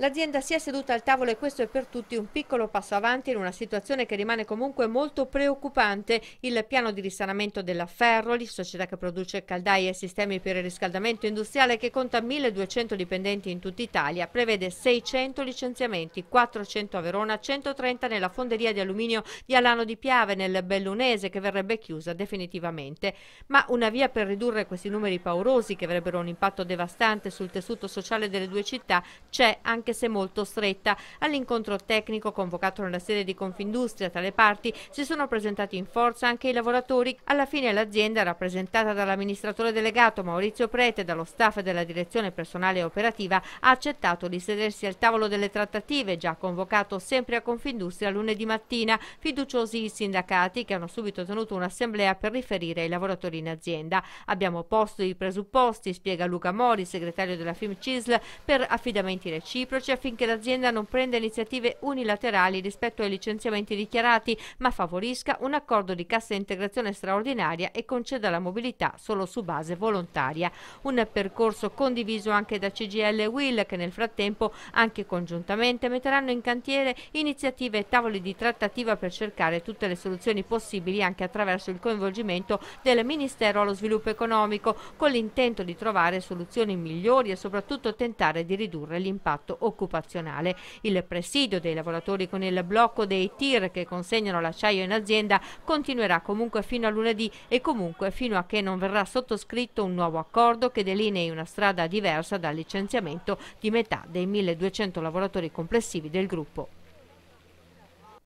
L'azienda si è seduta al tavolo e questo è per tutti un piccolo passo avanti in una situazione che rimane comunque molto preoccupante. Il piano di risanamento della Ferroli, società che produce caldaie e sistemi per il riscaldamento industriale che conta 1200 dipendenti in tutta Italia, prevede 600 licenziamenti, 400 a Verona, 130 nella fonderia di alluminio di Alano di Piave nel Bellunese che verrebbe chiusa definitivamente. Ma una via per ridurre questi numeri paurosi che avrebbero un impatto devastante sul tessuto sociale delle due città c'è anche anche se molto stretta. All'incontro tecnico convocato nella sede di Confindustria tra le parti si sono presentati in forza anche i lavoratori. Alla fine l'azienda, rappresentata dall'amministratore delegato Maurizio Prete e dallo staff della direzione personale e operativa, ha accettato di sedersi al tavolo delle trattative, già convocato sempre a Confindustria lunedì mattina. Fiduciosi i sindacati che hanno subito tenuto un'assemblea per riferire ai lavoratori in azienda. Abbiamo posto i presupposti, spiega Luca Mori, segretario della FIM CISL, per affidamenti reciproci esserci affinché l'azienda non prenda iniziative unilaterali rispetto ai licenziamenti dichiarati, ma favorisca un accordo di cassa integrazione straordinaria e conceda la mobilità solo su base volontaria. Un percorso condiviso anche da CGL e Will che nel frattempo, anche congiuntamente, metteranno in cantiere iniziative e tavoli di trattativa per cercare tutte le soluzioni possibili anche attraverso il coinvolgimento del Ministero allo Sviluppo Economico con l'intento di trovare soluzioni migliori e soprattutto tentare di ridurre l'impatto occupazionale. Il presidio dei lavoratori con il blocco dei tir che consegnano l'acciaio in azienda continuerà comunque fino a lunedì e comunque fino a che non verrà sottoscritto un nuovo accordo che delinei una strada diversa dal licenziamento di metà dei 1200 lavoratori complessivi del gruppo.